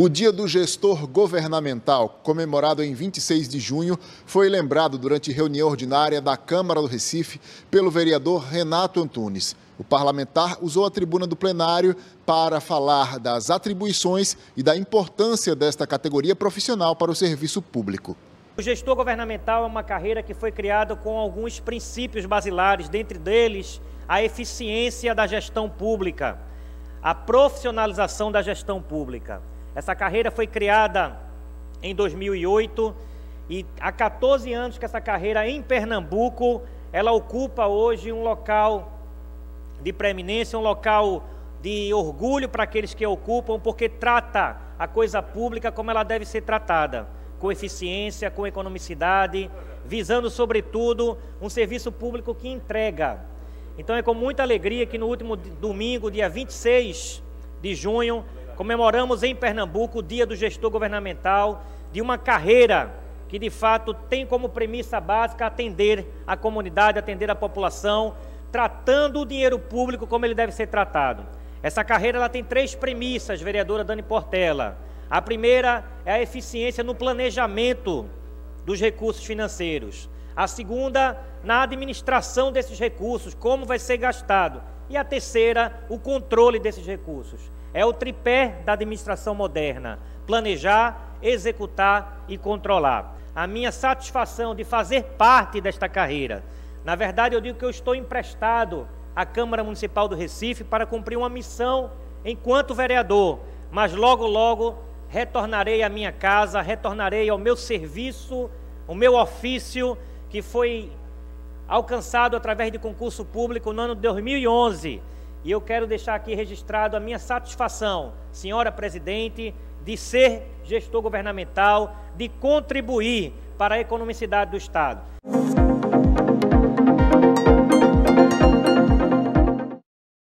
O Dia do Gestor Governamental, comemorado em 26 de junho, foi lembrado durante reunião ordinária da Câmara do Recife pelo vereador Renato Antunes. O parlamentar usou a tribuna do plenário para falar das atribuições e da importância desta categoria profissional para o serviço público. O gestor governamental é uma carreira que foi criada com alguns princípios basilares, dentre deles a eficiência da gestão pública, a profissionalização da gestão pública. Essa carreira foi criada em 2008 e há 14 anos que essa carreira é em Pernambuco, ela ocupa hoje um local de preeminência, um local de orgulho para aqueles que a ocupam, porque trata a coisa pública como ela deve ser tratada, com eficiência, com economicidade, visando sobretudo um serviço público que entrega. Então é com muita alegria que no último domingo, dia 26 de junho, comemoramos em Pernambuco o Dia do Gestor Governamental, de uma carreira que de fato tem como premissa básica atender a comunidade, atender a população, tratando o dinheiro público como ele deve ser tratado. Essa carreira ela tem três premissas, vereadora Dani Portela. A primeira é a eficiência no planejamento dos recursos financeiros. A segunda, na administração desses recursos, como vai ser gastado. E a terceira, o controle desses recursos. É o tripé da administração moderna: planejar, executar e controlar. A minha satisfação de fazer parte desta carreira. Na verdade, eu digo que eu estou emprestado à Câmara Municipal do Recife para cumprir uma missão enquanto vereador, mas logo, logo retornarei à minha casa, retornarei ao meu serviço, o meu ofício que foi alcançado através de concurso público no ano de 2011. E eu quero deixar aqui registrado a minha satisfação, senhora presidente, de ser gestor governamental, de contribuir para a economicidade do Estado.